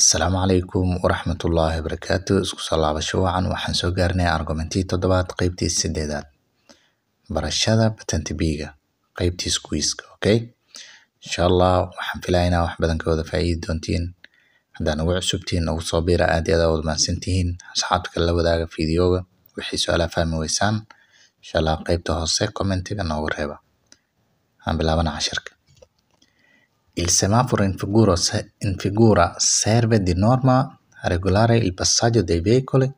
asalaamu calaykum waraxmatullaahi wabarakaatu isku soo laabasho wacan waxaan soo gaarnay argumentii toddobaad qeybtii sideedaad barashada batantabiga qeybtii squiska okay insha allah waxaan filaya inaa wax badan ka wada faa'iidi doontiin haddaan ugu cusubtihiin ugu soo biira aad iyo aad uga mahadsantihiin asxaabta kale la wadaaga fideoga wixii su-aalaa fahmi weysaan insha allah qeybta hoose commentiga noogu reeba aan bilaabana cashirka Il semaforo in figura serve di norma a regolare il passaggio dei veicoli.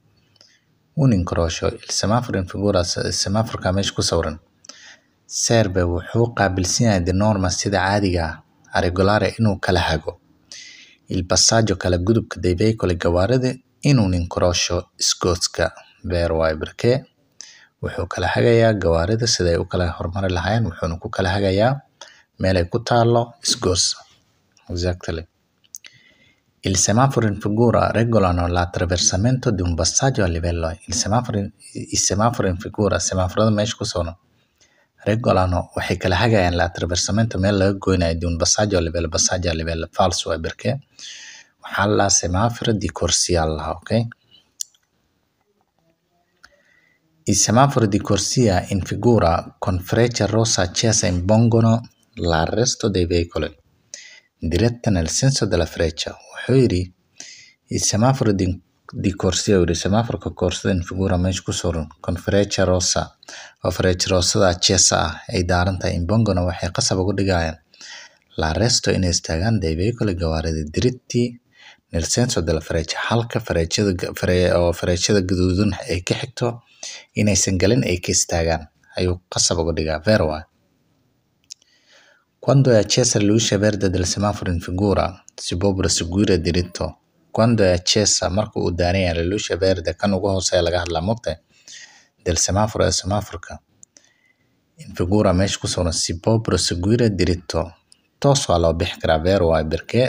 Un incrocio il semaforo in figura semaforka meesha ku sawiran serve wuxuu qaabilsan yahay norma sida caadiga ah a regulare inuu kala hago il passaggio kala gudubka dei veicoli gawaarida in incrocio isgoodska beer waayo barkee wuxuu kala hagayaa gawaarida siday u kala hormari lahaayeen wuxuuna ku kala hagayaa meelay ku taalo isgoos. Exactly. Il semaforo in regolano l'attraversamento di un passaggio a livello. Il semaforo in, semaforada meesha ku socdo regolano waxay kala hagayaan l'attraversamento meel laga goynayo di un passaggio a livello passaggio a livello falso waa berke. Waxaa la semaforo di corsia okay? Il semaforo di corsia in con frecce rossa accesa impongono l'arresto dei veicoli, diretta nel senso della freccia. Wuxuu yidhi il semaforo di corsia yidhi samaaforka koorsada in figura meesha ku sawiran kan freccia rosa waa freccia rosada chesa ah e ay daaran tahay imbongona waxay qasab ugu dhigayaan l'arresto inay istaagaan dei veicoli gawaarida diritti nel senso della freccia halka frecciada oo frecciada gaduudan ay e ka xigto inaysan galin ay e ka istaagaan ayuu qasab uga dhigaa veer Quando è accesa luce verde del semaforo in figura, si può proseguire diritto. Quando è accesa marka uu daaranyahay luusha verde kan ugu hooseeya laga hadlaa del semaforo ee semaforka in figura meesha ku si può proseguire diritto toos waa loo bixi karaa beer waaye berke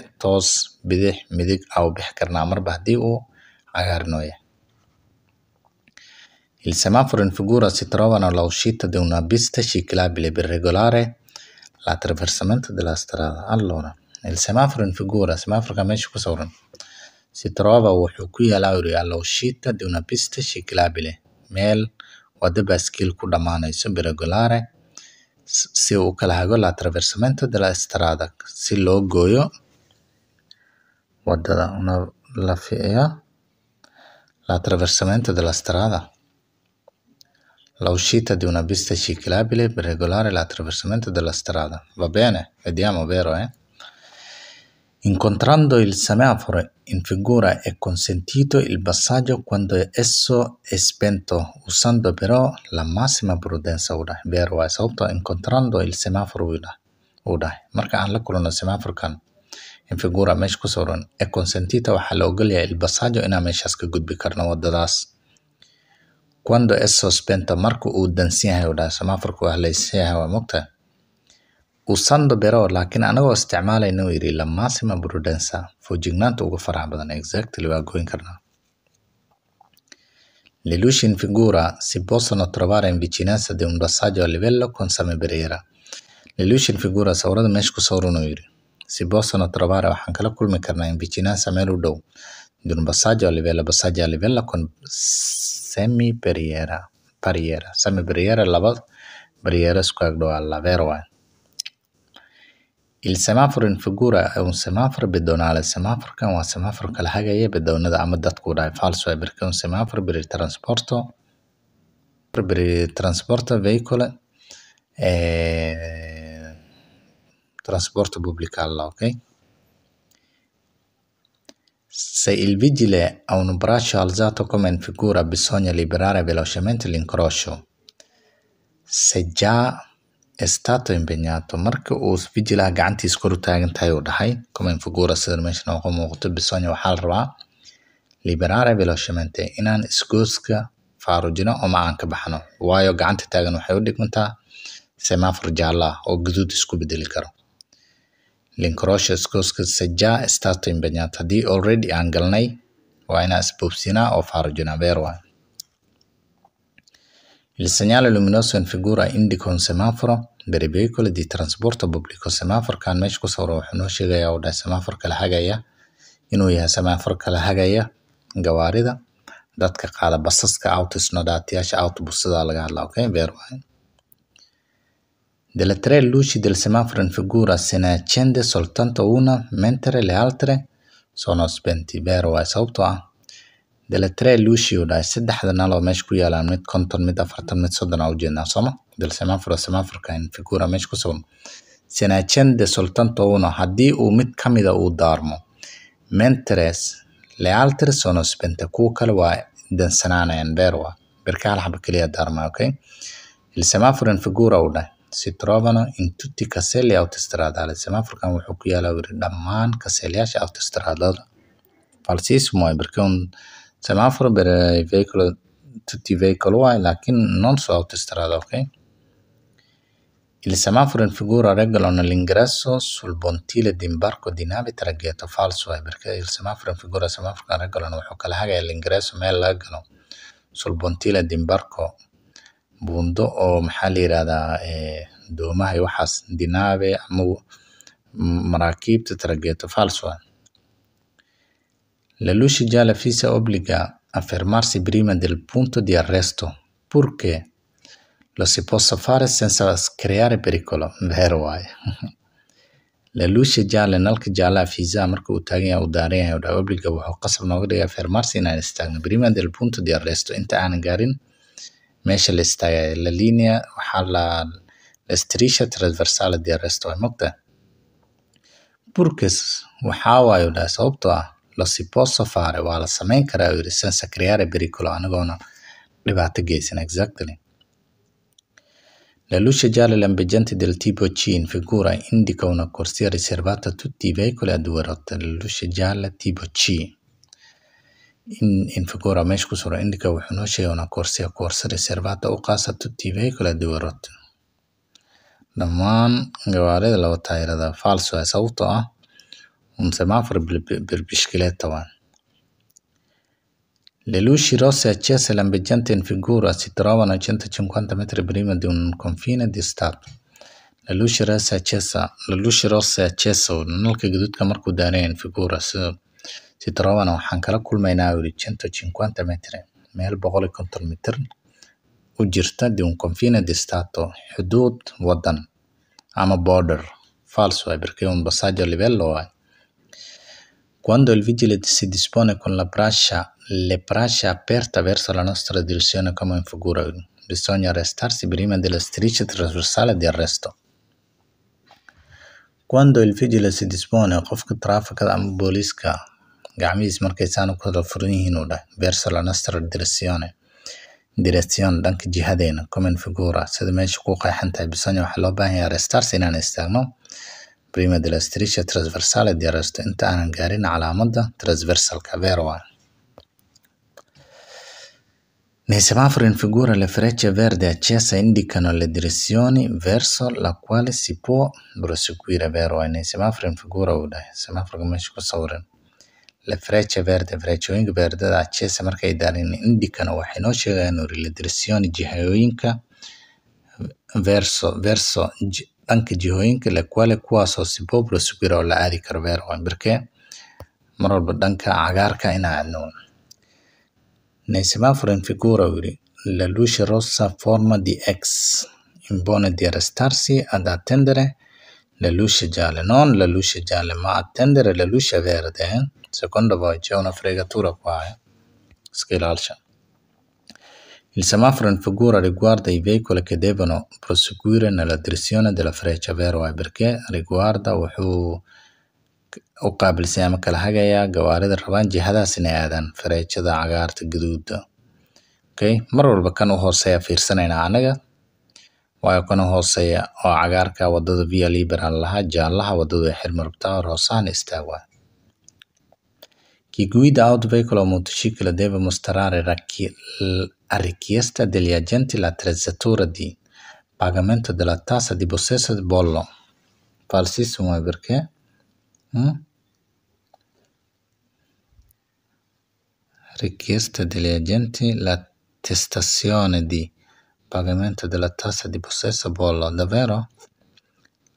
bidix midig aa u bixi marba haddii uu cagaaran ooyahay Il semaforo in figura si trovano la uscita di una pista ciclabile per regolare la tarbarsamada diyaastrada allora il semaaforo infigura semaaforka mesha kusawiran si trova wuxuu ku yalaa uri alooshiita de una pista shikilabile meel wada baaskiil ku dhamaanayso biregolare si uu kala hago latraversamento tarbarsamada diyaastrada si loo gooyo wadada una la ficiyo la tarbarsamada diyaastrada L'uscita di una pista ciclabile per regolare l'attraversamento della strada. Va bene? Vediamo, vero eh? Incontrando il semaforo in figura è consentito il passaggio quando esso è spento, usando però la massima prudenza ora, vero esatto, incontrando il semaforo ora. Marca alla colonna semaforo can. In figura mesh è consentito il passaggio in ameshas che gudbi karnawaddadas. Cuando es sospeso, marka uu dansan yahay oo samaafurka waa haleysan yahay Usando pero laakiin anagoo isticmaalayno yiri la máxima prudencia feejignaanta ugu faraha badan exactly waa goyn karnaa. L'illusione figura si possono trovare in vicinanza di un a livello con same Pereira. figura sawirada meesha ku sawiran yiri si possono trovare waxaan kala kulmi karnaa in vicinanza meel u dhow di un passaggio a livello, passaggio a livello con semi-barriera, barriera, semi-barriera, lava, barriera squadro alla veroa. Eh. Il semaforo in figura è un semaforo biddoonale. Semaforkan waa semaforka la hagaya biddoonada ama dadka u dhacay. Falso waa barka un semaforo biri transporto biri transporto veicolo e trasporto pubblico alla, ok? Se il vigile ha un braccio alzato come in figura bisogna liberare velocemente l'incrocio. Se già è stato impegnato marka uu vigilaha gacantiisa kor utaagantahay uu dhahay in figura sida meeshan ooga muuqato bisogna waxaa la liberare velocemente inaan isgoyska faarujino ama aan ka baxno waayo gacanta taagan waxay u dhigmantaa semaafar jaala ah oo gaduud isku bedeli karo linkroscoskaja stato impegnata haddii already aan galnay waa inaan isboobsinaa oo farajinaber waay Il segnale luminoso in figura indica un semaforo per i veicoli di transporto pubblico. Semaforkan meesha ku sawira wuxuu noo sheegayaa uu dhahay e semaforka la hagaya inuu yahay semaforka la hagaya gawaarida dadka qaada basaska autosnodaatiyaasha autobusada laga hadlaa okay beer Delle tre luci del semaforo in figura se ne accende soltanto una, mentre le altre sono spenti. Beer waay sababtoo ah dele tre luci udhahay saddexda naloo meesha ku yaalaan mid konton mid afartan mid soddon aa ujeednaa del semaforo semaforka in figura meesha ku sugan sena accende soltanto uno haddii uu mid ka mida uu daarmo mentres le altre sono spente kuwa kale waa dansananayaan beer waa berkaal xaba keliya daarmaa okay il semaforo in figura udhahay si trovano in tutti i caselli autostradali. Semaafarkan wuxuu ku yaalaa weli dhammaan kaseelayasha autostradada. Falsissimo e eh, perché un semaforo per i veicoli tutti i veicoli uguali, lakin non su autostrada, ok? Il semaforo in figura regolano l'ingresso sul pontile di imbarco di navi traghetto. Falso è eh, perché il semaforo in figura semaforo regolano e l'ingresso meel laga galo sul pontile di imbarco bundo oo maxaa la yiraahdaa eh, doomaha iyo waxaas dinaabe ama maraakiibta targeto falswa Lelouchi già la fisa obbliga a fermarsi del punto di arresto purché lo si possa fare senza creare pericolo vero waaye Lelouchi già nalka già fisa marka uu taagan yahay uu daaran yahay obbliga wuxuu qasab nooga dhigaa fermarsi inaan istaagno prima del punto di arresto inta aanan gaarin meesha la istaaga la linea waxaa la stricha transversal diyaaresta waa moogtaa burkas waxaa waayo dhaa sababtoo ah losiposo waa la samayn karaa yiri sensa creare periculo dhibaato geysan exactly La luce gialla del tipo C figura indica corsia riservata tutti veicoli a due ruote. tipo C infogora meesha kusuura indika wuxuu noo sheega una koorsiya koorsi reservata u qaasatu tiibahay kala duwarood dhammaan gawaarida laba taayirada falso ee sababtoo ah un semafor birbishkileta waan Lelushi rosse accese l'ambeggiante infigura si trovano a 150 metri prima di un confine di Stato. La luce rossa è accesa, la nalka gaduudka markuu daareen infigura sida Sidirooban waxaan kala kulmeynaa Ulicento cinquanta metri meel boqol iyo konton mitir u jirta di un distato xuduud waddan ama border falso e perché un passaggio a Quando il vigile si dispone con le braccia le braccia aperte verso la nostra direzione come in figura, bisogna arrestarsi prima della striscia trasversale di arresto. Quando il vigile si dispone, qofka taraafikada ama booliiska gacmihiis markay saan u kala furan yihiin uu dhahay Berso Lanastro Direzione Direzione dhanka jihadeena Common Figura sida meesha ku qeexan tahay Bisogna waxa loo baahan yahay restars inaan istaagno Prima della striscia trasversale di arresto inta aanan gaarin calaamada transversalka Verwa Nei figura le frecce verde accese indicano le direzioni verso la quale si può proseguire vero e nei semafori in figura udah semaforo come Lafreche Verde, Farashooyinka Beeridda Acese markay dareen indikana waxay noo sheegaan Orientation jihooyinka Verso Verso dhanka jihooyinka Lekwale kuwaasoo si boob loo sugi la aadi karo beer waan birkee mar walba dhanka cagaarka inaa adno Nesemafor Figura yiri La luce rossa forma di ex impone di arrestarsi ad attendere la luce gialla non la luce gialla ma attendere la luce verde eh? Secondo voi c'è una fregatura qua, eh? Schilalcia. Il semaforo in figura riguarda i veicoli che devono proseguire nella direzione della freccia, vero è? E perché riguarda wuxuu u kala hagayaa gawaarida rabaan jihadaas inay aadaan fareejada cagaarta gaduuda okay mar walba kan u hooseeya fiirsanaynaa anaga waayo kan u hooseeya oo cagaarka wadada via liberal lahaa jaalaha wadada xirma rabtaa hor hoosahan istaag waay Chi guida autoveicolo o motociclo deve mostrare a richiesta degli agenti l'attrezzatura di pagamento della tassa di possesso del bollo. Falsissimo eh, perché? Mm? richiesta degli agenti l'attestazione di pagamento della tassa di possesso bollo, davvero?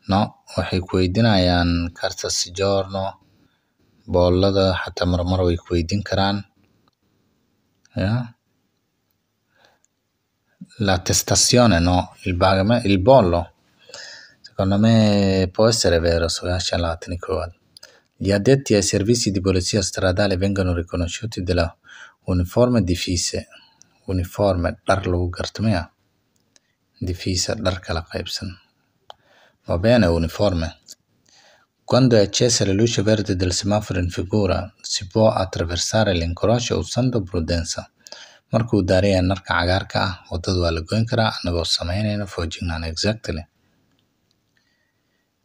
No, waxay ku weydiinayaan kaartaasi joorno boolada xataa marmar way ku weydiin karaan ya la testazione no il, il bollo secondo me può essere vero sull'ascia eh, latini gli addetti ai servizi di polizia stradale vengono riconosciuti della uniforme difise uniforme dhar lagu gartamaya difisa dhar kala qaybsan waa bene uniforme Quando è accesa la luce verde del semaforo in figura, si può attraversare l'incrocio usando prudenza. Marka uu narka yahay cagaarka ah, wadada waa la goyn karaa anagoo sameynayna feejignaan Exactly.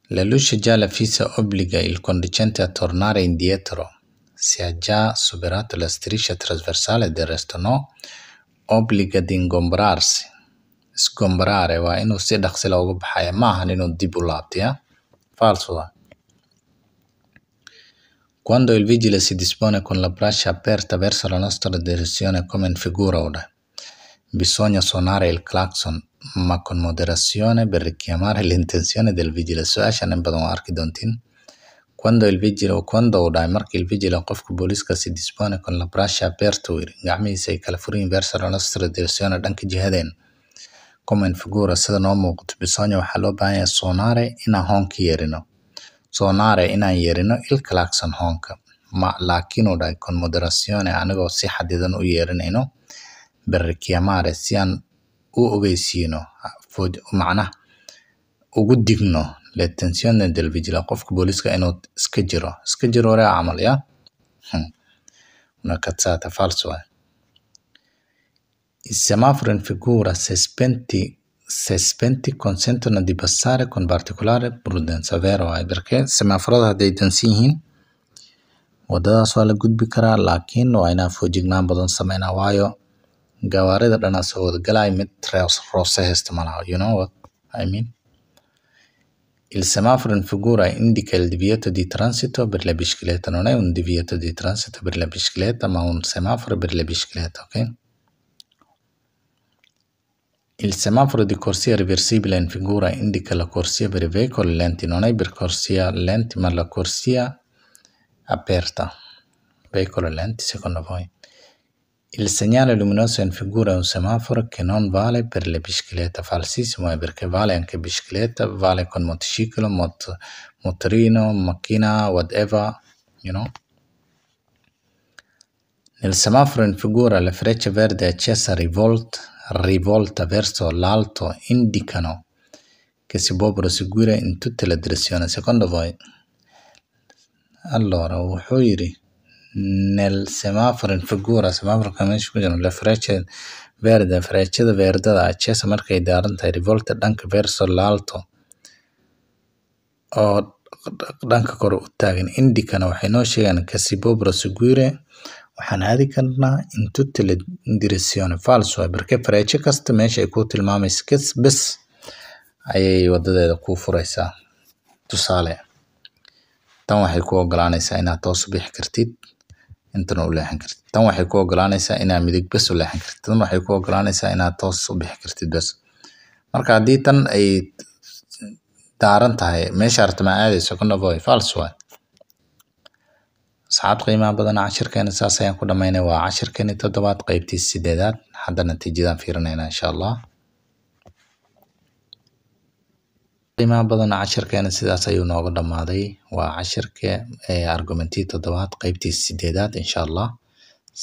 La luce gialla fissa obbliga il conducente a tornare indietro. Se ha già superato la striscia trasversale del resto no, obbliga di ingombrarsi. Sgombrare waa inuu e si dhaqsi looga baxaya, eh, ma ahan inuu dib u laabtaya. Eh. Falso ah. Quando il vigile si dispone con la braccia aperte verso la nostra direzione come in figura ora, bisogna suonare il clacson, ma con moderazione per richiamare l'intenzione del vigile. Quando il vigile quando uu dhacay il vigile qofka booliska si dispone con la braccia aperte uu yiri gacmihiisa kala furayiin verso la nostra direzione dhanka jihadeena. Come in figura sida noo bisogna waxaa loo baahan yahay suonaare inaan hoonka Soo inaan yeerino il Clarkson Honka, ma laakiin udhay con moderazione anigoo si xadidan u yeerinayno Berrikiamare si aan u ogeysiino macnaha ugu digno la del vigile qofka booliska inuu iska jiro iska jirore camal ya hmm. una cazzata falso figura se se spenti consentono di passare con particolare prudenza, vero waay perché semaafarada hadday dansan yihiin wadadaas waa la gudbi karaa laakiin waa inaa foojignaan badan sameynaa waayo gawaarida dhanaa soo wadagalay mid roose heysta malaha you know what I mean Il semaforo in figura indica il divieto di transito per la bicicletta, non è un divieto di transito per la bicicletta, ma un semaforo per la bicicletta, ok? Il semaforo di corsia reversibile in figura indica la corsia per i veicoli lenti, non è per corsia lenti, ma la corsia aperta. Veicoli lenti, secondo voi? Il segnale luminoso in figura è un semaforo che non vale per le biciclette, falsissimo è perché vale anche bicicletta, vale con motociclo, mot- motorino, macchina, whatever, you know? Nel semaforo in figura le frecce verde è accesa rivolta rivolta verso l'alto indicano che si può proseguire in tutte le direzioni, secondo voi? Allora, wuxuu yidhi nel semaforo in figura semaforka meesha ku jira le frecce verde frecciada verdada accesa markay daaran tahay rivolta dhanka verso l'alto oo dhanka kor u taagan indicana waxay noo sheegaan ka si può proseguire waxaan aadi karnaa into direction false marka farajo kasta meesha ay ku tilmaamayso bes ayay wadadeeda kuu furaysaa tusaale tan waxay ku ogolaanaysaa inaad toos u bixi kartid intana u leexan kartid tan waxay ku ogolaanaysaa inaad midig bes u leexan kartid tan waxay ku ogolaanaysaa inaad toos u bixi kartid bes marka haddii tan ay daaran tahay meesha artama aadayso ka noqo waay asxaab qiimaha badan cashirkeena saas ayaan ku dhamaynay waa cashirkeeni toddobaad qeybtii sideedaad hadda natiijadaan fiirinayna insha allah qiimaha badan cashirkeena sidaas ayuu nooga dhammaaday waa cashirka argumentii toddobaad qeybtii sideedaad insha allah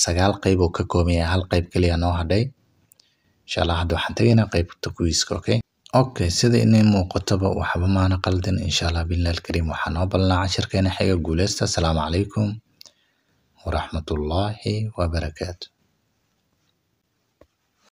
sagaal qayb uu ka koobaya hal qeyb keliya noo hadhay insha allah hadda waxaan tegaynaa qeybta kuwiiska okay Okay sida inay muuqataba waxba maana qaldin insha allah billahi alkarim waxaa noo balnaa cashirkeena xiga guuleysta asalaamu calaykum waraxmatullaahi wabarakaatu